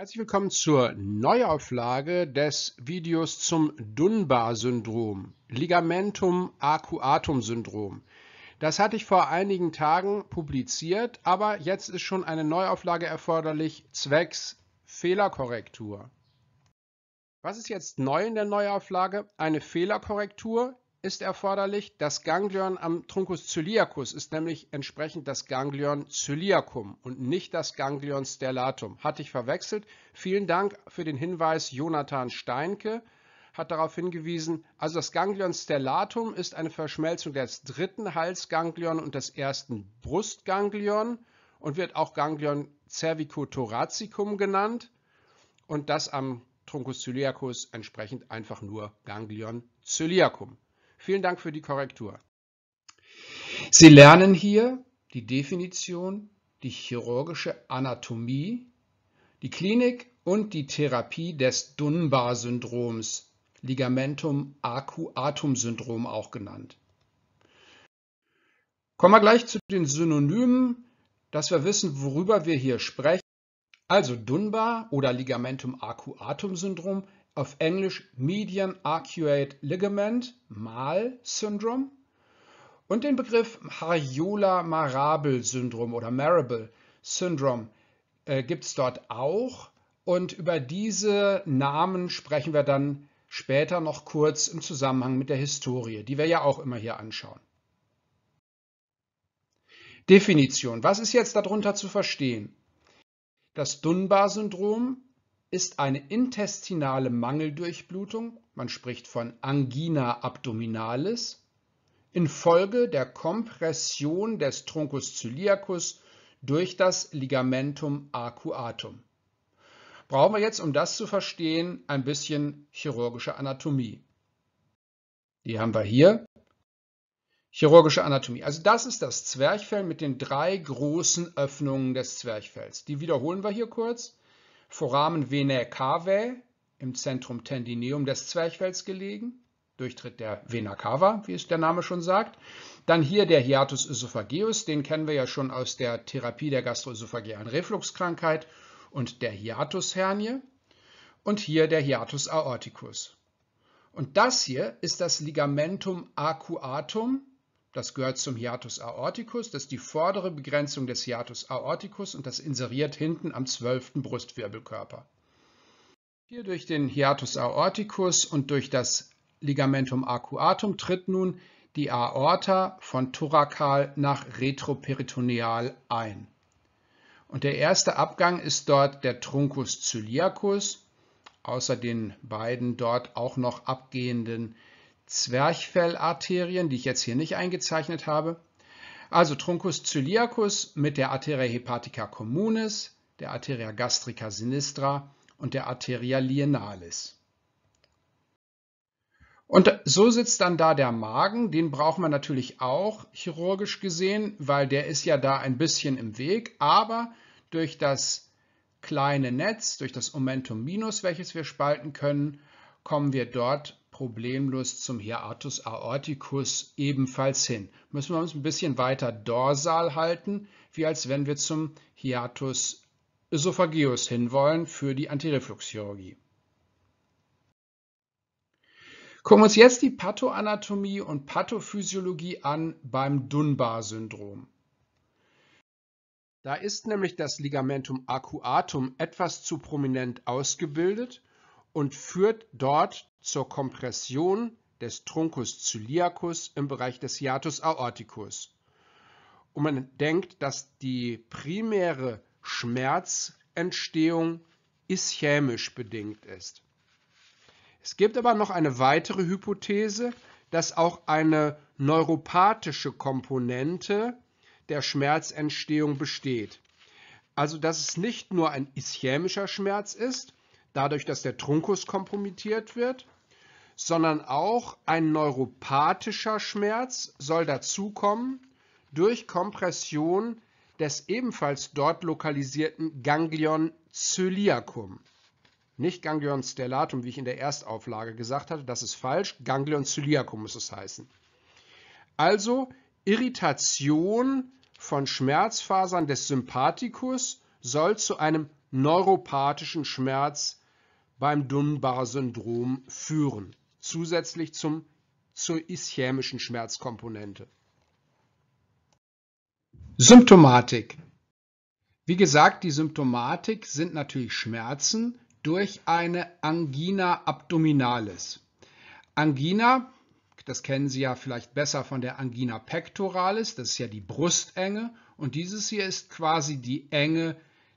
Herzlich willkommen zur Neuauflage des Videos zum Dunbar-Syndrom, Ligamentum Arcuatum-Syndrom. Das hatte ich vor einigen Tagen publiziert, aber jetzt ist schon eine Neuauflage erforderlich zwecks Fehlerkorrektur. Was ist jetzt neu in der Neuauflage? Eine Fehlerkorrektur, ist erforderlich. Das Ganglion am Truncus coeliacus ist nämlich entsprechend das Ganglion coeliacum und nicht das Ganglion stellatum. Hatte ich verwechselt. Vielen Dank für den Hinweis. Jonathan Steinke hat darauf hingewiesen. Also das Ganglion stellatum ist eine Verschmelzung des dritten Halsganglion und des ersten Brustganglion und wird auch Ganglion cervicothoracium genannt und das am Truncus coeliacus entsprechend einfach nur Ganglion coeliacum. Vielen Dank für die Korrektur. Sie lernen hier die Definition, die chirurgische Anatomie, die Klinik und die Therapie des Dunbar-Syndroms, Ligamentum acuatum-Syndrom auch genannt. Kommen wir gleich zu den Synonymen, dass wir wissen, worüber wir hier sprechen. Also Dunbar oder Ligamentum acuatum-Syndrom auf Englisch Median Arcuate Ligament, MAL Syndrom und den Begriff Harjola Marabel Syndrom oder Marable Syndrom äh, gibt es dort auch und über diese Namen sprechen wir dann später noch kurz im Zusammenhang mit der Historie, die wir ja auch immer hier anschauen. Definition. Was ist jetzt darunter zu verstehen? Das Dunbar-Syndrom ist eine intestinale Mangeldurchblutung, man spricht von Angina abdominalis, infolge der Kompression des Truncus celiacus durch das Ligamentum arcuatum. Brauchen wir jetzt, um das zu verstehen, ein bisschen chirurgische Anatomie. Die haben wir hier. Chirurgische Anatomie. Also das ist das Zwerchfell mit den drei großen Öffnungen des Zwerchfells. Die wiederholen wir hier kurz. Foramen venae cavae, im Zentrum tendineum des Zwerchfells gelegen, Durchtritt der Vena cava, wie es der Name schon sagt. Dann hier der Hiatus esophageus, den kennen wir ja schon aus der Therapie der gastroesophagealen Refluxkrankheit und der Hiatus hernie. Und hier der Hiatus aorticus. Und das hier ist das Ligamentum arcuatum, das gehört zum Hiatus aorticus, das ist die vordere Begrenzung des Hiatus aorticus und das inseriert hinten am 12. Brustwirbelkörper. Hier durch den Hiatus aorticus und durch das Ligamentum arcuatum tritt nun die Aorta von thorakal nach retroperitoneal ein. Und der erste Abgang ist dort der Truncus ciliacus, außer den beiden dort auch noch abgehenden Zwerchfellarterien, die ich jetzt hier nicht eingezeichnet habe. Also Truncus celiacus mit der Arteria hepatica communis, der Arteria gastrica sinistra und der Arteria lienalis. Und so sitzt dann da der Magen, den braucht man natürlich auch chirurgisch gesehen, weil der ist ja da ein bisschen im Weg, aber durch das kleine Netz, durch das Momentum minus, welches wir spalten können, kommen wir dort problemlos zum Hiatus aorticus ebenfalls hin. Müssen wir uns ein bisschen weiter dorsal halten, wie als wenn wir zum Hiatus esophageus hinwollen für die Antirefluxchirurgie. Gucken wir uns jetzt die Pathoanatomie und Pathophysiologie an beim Dunbar-Syndrom. Da ist nämlich das Ligamentum arcuatum etwas zu prominent ausgebildet und führt dort zur Kompression des Truncus celiacus im Bereich des Hiatus aorticus. Und man denkt, dass die primäre Schmerzentstehung ischämisch bedingt ist. Es gibt aber noch eine weitere Hypothese, dass auch eine neuropathische Komponente der Schmerzentstehung besteht. Also dass es nicht nur ein ischämischer Schmerz ist, dadurch, dass der Trunkus kompromittiert wird, sondern auch ein neuropathischer Schmerz soll dazukommen durch Kompression des ebenfalls dort lokalisierten Ganglion coeliacum. Nicht Ganglion stellatum, wie ich in der Erstauflage gesagt hatte, das ist falsch. Ganglion coeliacum muss es heißen. Also Irritation von Schmerzfasern des Sympathikus soll zu einem neuropathischen Schmerz beim Dunbar-Syndrom führen, zusätzlich zum, zur ischämischen Schmerzkomponente. Symptomatik. Wie gesagt, die Symptomatik sind natürlich Schmerzen durch eine Angina abdominalis. Angina, das kennen Sie ja vielleicht besser von der Angina pectoralis, das ist ja die Brustenge und dieses hier ist quasi die Enge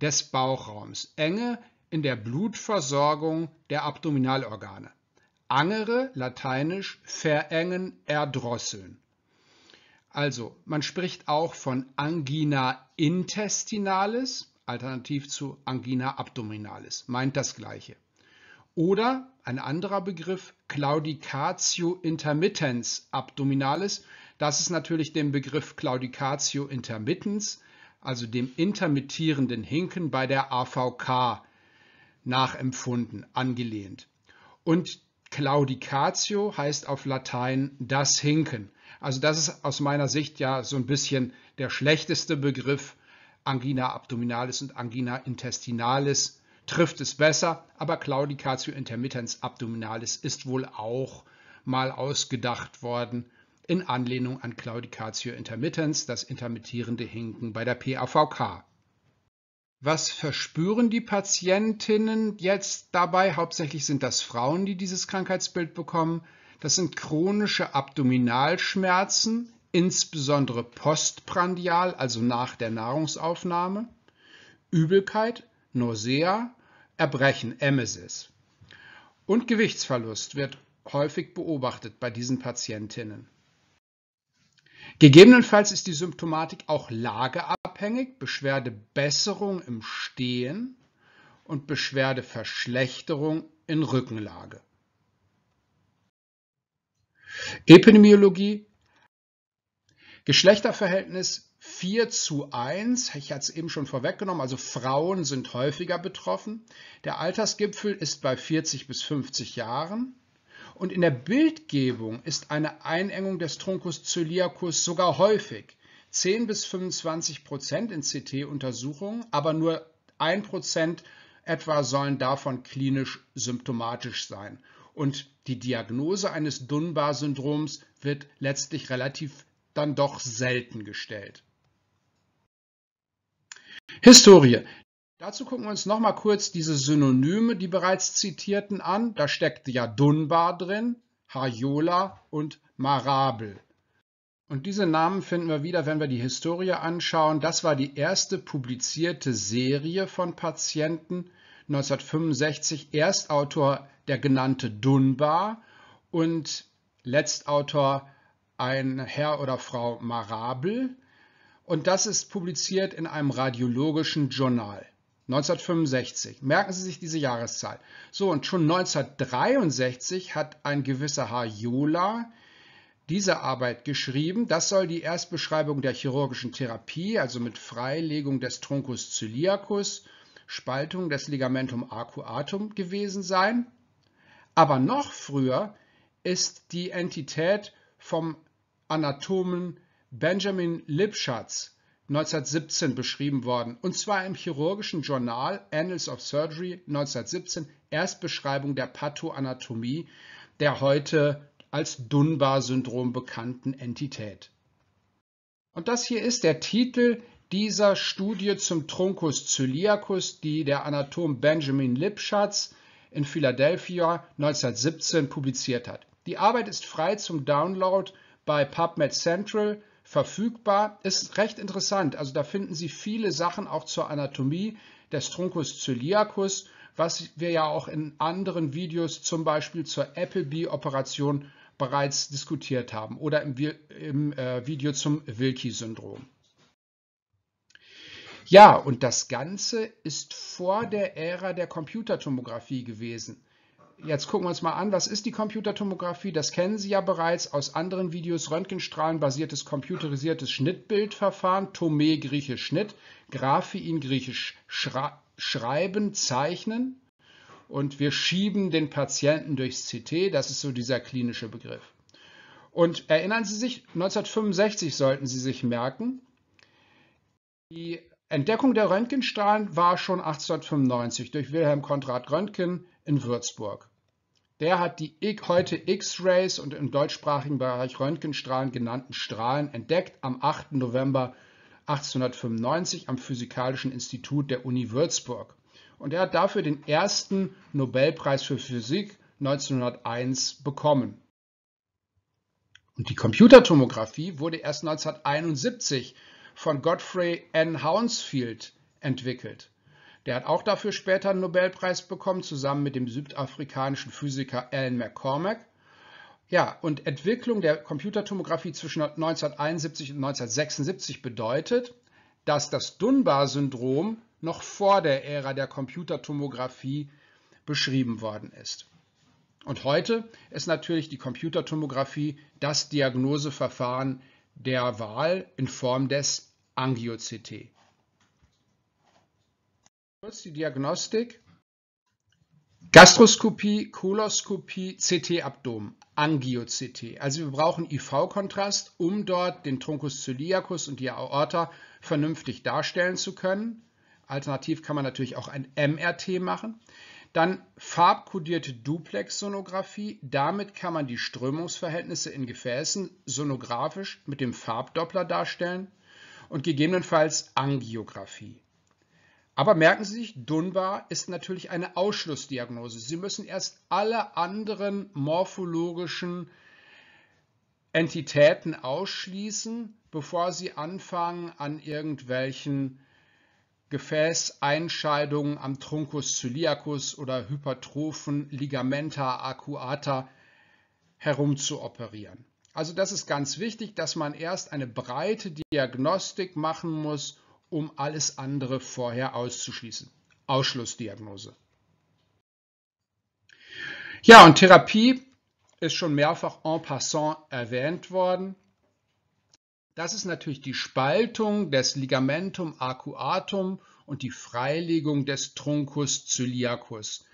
des Bauchraums. Enge in der Blutversorgung der Abdominalorgane. Angere, lateinisch verengen, erdrosseln. Also, man spricht auch von Angina intestinalis, alternativ zu Angina abdominalis, meint das gleiche. Oder ein anderer Begriff, Claudicatio intermittens abdominalis, das ist natürlich dem Begriff Claudicatio intermittens, also dem intermittierenden Hinken bei der AVK nachempfunden, angelehnt. Und Claudicatio heißt auf Latein das Hinken. Also das ist aus meiner Sicht ja so ein bisschen der schlechteste Begriff. Angina abdominalis und Angina intestinalis trifft es besser, aber Claudicatio intermittens abdominalis ist wohl auch mal ausgedacht worden in Anlehnung an Claudicatio intermittens, das intermittierende Hinken bei der PAVK. Was verspüren die Patientinnen jetzt dabei? Hauptsächlich sind das Frauen, die dieses Krankheitsbild bekommen. Das sind chronische Abdominalschmerzen, insbesondere postprandial, also nach der Nahrungsaufnahme, Übelkeit, Nausea, Erbrechen, Emesis. Und Gewichtsverlust wird häufig beobachtet bei diesen Patientinnen. Gegebenenfalls ist die Symptomatik auch lageabhängig, Beschwerdebesserung im Stehen und Beschwerdeverschlechterung in Rückenlage. Epidemiologie Geschlechterverhältnis 4 zu 1, ich hatte es eben schon vorweggenommen, also Frauen sind häufiger betroffen. Der Altersgipfel ist bei 40 bis 50 Jahren. Und in der Bildgebung ist eine Einengung des Truncus coeliacus sogar häufig. 10 bis 25 Prozent in CT-Untersuchungen, aber nur 1 Prozent etwa sollen davon klinisch symptomatisch sein. Und die Diagnose eines Dunbar-Syndroms wird letztlich relativ dann doch selten gestellt. Historie. Dazu gucken wir uns nochmal kurz diese Synonyme, die bereits zitierten, an. Da steckt ja Dunbar drin, Hajola und Marabel. Und diese Namen finden wir wieder, wenn wir die Historie anschauen. Das war die erste publizierte Serie von Patienten. 1965 Erstautor der genannte Dunbar und Letztautor ein Herr oder Frau Marabel. Und das ist publiziert in einem radiologischen Journal. 1965. Merken Sie sich diese Jahreszahl. So, und schon 1963 hat ein gewisser H. Jola diese Arbeit geschrieben. Das soll die Erstbeschreibung der chirurgischen Therapie, also mit Freilegung des Truncus celiacus, Spaltung des Ligamentum arcuatum gewesen sein. Aber noch früher ist die Entität vom Anatomen Benjamin Lipschatz 1917 beschrieben worden, und zwar im chirurgischen Journal Annals of Surgery 1917, Erstbeschreibung der Pathoanatomie der heute als Dunbar-Syndrom bekannten Entität. Und das hier ist der Titel dieser Studie zum Truncus coeliacus, die der Anatom Benjamin Lipschatz in Philadelphia 1917 publiziert hat. Die Arbeit ist frei zum Download bei PubMed Central verfügbar. Ist recht interessant. Also da finden Sie viele Sachen auch zur Anatomie des Truncus coeliacus, was wir ja auch in anderen Videos zum Beispiel zur applebee operation bereits diskutiert haben oder im, im äh, Video zum Wilkie-Syndrom. Ja, und das Ganze ist vor der Ära der Computertomographie gewesen jetzt gucken wir uns mal an, was ist die Computertomographie? Das kennen Sie ja bereits aus anderen Videos. Röntgenstrahlenbasiertes computerisiertes Schnittbildverfahren, Tome, griechisch Schnitt, Graphein griechisch Schra Schreiben, Zeichnen. Und wir schieben den Patienten durchs CT. Das ist so dieser klinische Begriff. Und erinnern Sie sich, 1965 sollten Sie sich merken, die Entdeckung der Röntgenstrahlen war schon 1895 durch Wilhelm Konrad Röntgen in Würzburg. Der hat die heute X-Rays und im deutschsprachigen Bereich Röntgenstrahlen genannten Strahlen entdeckt am 8. November 1895 am Physikalischen Institut der Uni Würzburg. Und er hat dafür den ersten Nobelpreis für Physik 1901 bekommen. Und die Computertomographie wurde erst 1971 von Godfrey N. Hounsfield entwickelt. Der hat auch dafür später einen Nobelpreis bekommen, zusammen mit dem südafrikanischen Physiker Alan McCormack. Ja, und Entwicklung der Computertomographie zwischen 1971 und 1976 bedeutet, dass das Dunbar-Syndrom noch vor der Ära der Computertomographie beschrieben worden ist. Und heute ist natürlich die Computertomographie das Diagnoseverfahren der Wahl in Form des Angio-CT. Kurz die Diagnostik. Gastroskopie, Koloskopie, CT-Abdomen, Angio-CT. Also wir brauchen IV-Kontrast, um dort den Truncus coeliacus und die Aorta vernünftig darstellen zu können. Alternativ kann man natürlich auch ein MRT machen. Dann farbkodierte Duplex-Sonographie. Damit kann man die Strömungsverhältnisse in Gefäßen sonografisch mit dem Farbdoppler darstellen und gegebenenfalls Angiografie. Aber merken Sie sich, Dunbar ist natürlich eine Ausschlussdiagnose. Sie müssen erst alle anderen morphologischen Entitäten ausschließen, bevor Sie anfangen, an irgendwelchen Gefäßeinscheidungen am Truncus celiacus oder hypertrophen Ligamenta arcuata herumzuoperieren. Also das ist ganz wichtig, dass man erst eine breite Diagnostik machen muss, um alles andere vorher auszuschließen. Ausschlussdiagnose. Ja, und Therapie ist schon mehrfach en passant erwähnt worden. Das ist natürlich die Spaltung des Ligamentum arcuatum und die Freilegung des Truncus ciliacus.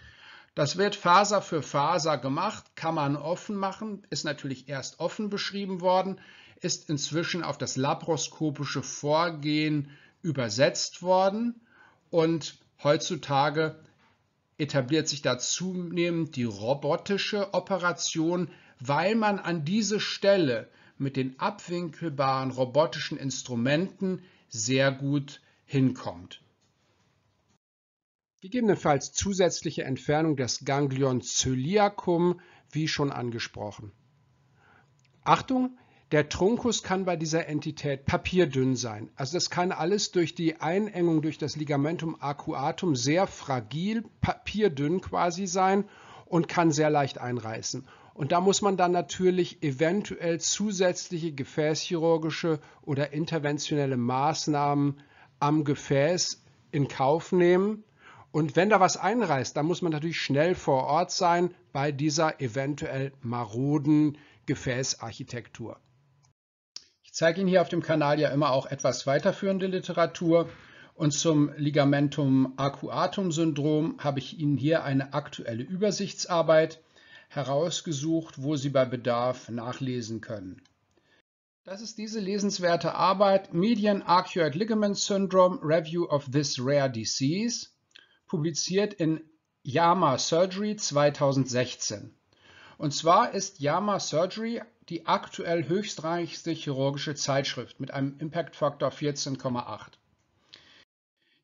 Das wird Faser für Faser gemacht, kann man offen machen, ist natürlich erst offen beschrieben worden, ist inzwischen auf das laparoskopische Vorgehen übersetzt worden und heutzutage etabliert sich da zunehmend die robotische Operation, weil man an diese Stelle mit den abwinkelbaren robotischen Instrumenten sehr gut hinkommt. Gegebenenfalls zusätzliche Entfernung des Ganglion Zöliacum, wie schon angesprochen. Achtung, der Trunkus kann bei dieser Entität papierdünn sein. Also das kann alles durch die Einengung durch das Ligamentum arcuatum sehr fragil, papierdünn quasi sein und kann sehr leicht einreißen. Und da muss man dann natürlich eventuell zusätzliche gefäßchirurgische oder interventionelle Maßnahmen am Gefäß in Kauf nehmen. Und wenn da was einreißt, dann muss man natürlich schnell vor Ort sein bei dieser eventuell maroden Gefäßarchitektur. Ich zeige Ihnen hier auf dem Kanal ja immer auch etwas weiterführende Literatur. Und zum Ligamentum arcuatum Syndrom habe ich Ihnen hier eine aktuelle Übersichtsarbeit herausgesucht, wo Sie bei Bedarf nachlesen können. Das ist diese lesenswerte Arbeit Median Arcuate Ligament Syndrome Review of this Rare Disease, publiziert in JAMA Surgery 2016. Und zwar ist Yama Surgery die aktuell höchstreichste chirurgische Zeitschrift mit einem Impact-Faktor 14,8.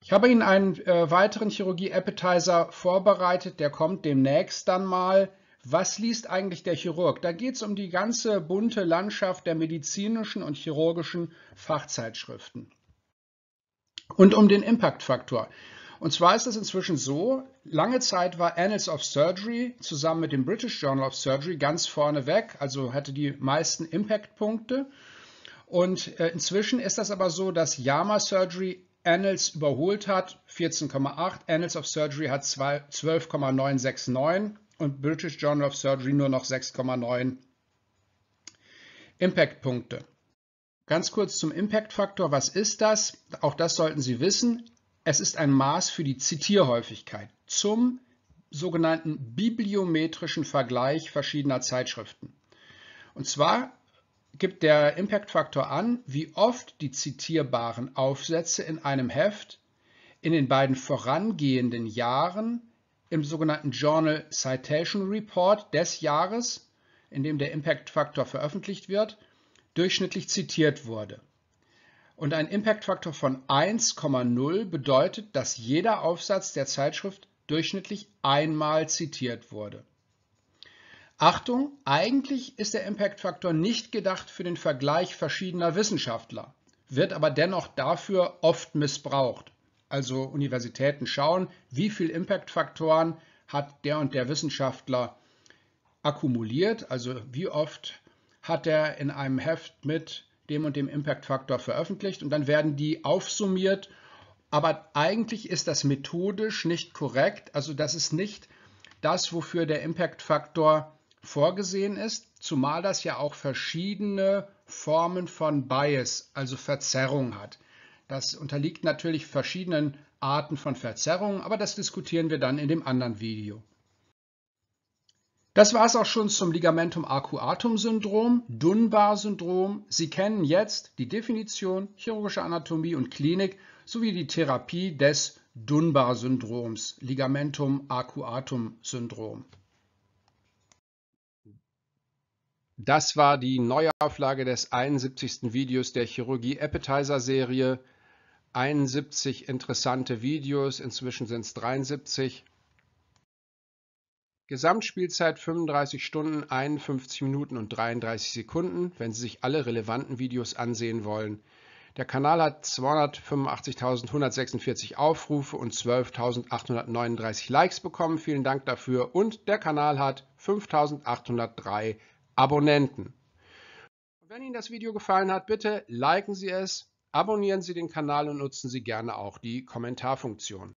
Ich habe Ihnen einen äh, weiteren Chirurgie-Appetizer vorbereitet, der kommt demnächst dann mal. Was liest eigentlich der Chirurg? Da geht es um die ganze bunte Landschaft der medizinischen und chirurgischen Fachzeitschriften. Und um den Impact-Faktor. Und zwar ist es inzwischen so, lange Zeit war Annals of Surgery zusammen mit dem British Journal of Surgery ganz vorne weg, also hatte die meisten Impact-Punkte. Und äh, inzwischen ist das aber so, dass Yama Surgery Annals überholt hat, 14,8, Annals of Surgery hat 12,969 und British Journal of Surgery nur noch 6,9 Impact-Punkte. Ganz kurz zum Impact-Faktor, was ist das? Auch das sollten Sie wissen. Es ist ein Maß für die Zitierhäufigkeit zum sogenannten bibliometrischen Vergleich verschiedener Zeitschriften. Und zwar gibt der Impact-Faktor an, wie oft die zitierbaren Aufsätze in einem Heft in den beiden vorangehenden Jahren im sogenannten Journal Citation Report des Jahres, in dem der Impact-Faktor veröffentlicht wird, durchschnittlich zitiert wurde und ein Impact-Faktor von 1,0 bedeutet, dass jeder Aufsatz der Zeitschrift durchschnittlich einmal zitiert wurde. Achtung, eigentlich ist der Impact-Faktor nicht gedacht für den Vergleich verschiedener Wissenschaftler, wird aber dennoch dafür oft missbraucht. Also Universitäten schauen, wie viel Impact-Faktoren hat der und der Wissenschaftler akkumuliert, also wie oft hat er in einem Heft mit dem und dem Impact-Faktor veröffentlicht und dann werden die aufsummiert. Aber eigentlich ist das methodisch nicht korrekt. Also das ist nicht das, wofür der Impact-Faktor vorgesehen ist, zumal das ja auch verschiedene Formen von Bias, also Verzerrung hat. Das unterliegt natürlich verschiedenen Arten von Verzerrungen, aber das diskutieren wir dann in dem anderen Video. Das war es auch schon zum Ligamentum arcuatum Syndrom, Dunbar Syndrom. Sie kennen jetzt die Definition, chirurgische Anatomie und Klinik sowie die Therapie des Dunbar Syndroms, Ligamentum arcuatum Syndrom. Das war die Neuauflage des 71. Videos der Chirurgie Appetizer Serie. 71 interessante Videos, inzwischen sind es 73. Gesamtspielzeit 35 Stunden, 51 Minuten und 33 Sekunden, wenn Sie sich alle relevanten Videos ansehen wollen. Der Kanal hat 285.146 Aufrufe und 12.839 Likes bekommen. Vielen Dank dafür. Und der Kanal hat 5.803 Abonnenten. Wenn Ihnen das Video gefallen hat, bitte liken Sie es, abonnieren Sie den Kanal und nutzen Sie gerne auch die Kommentarfunktion.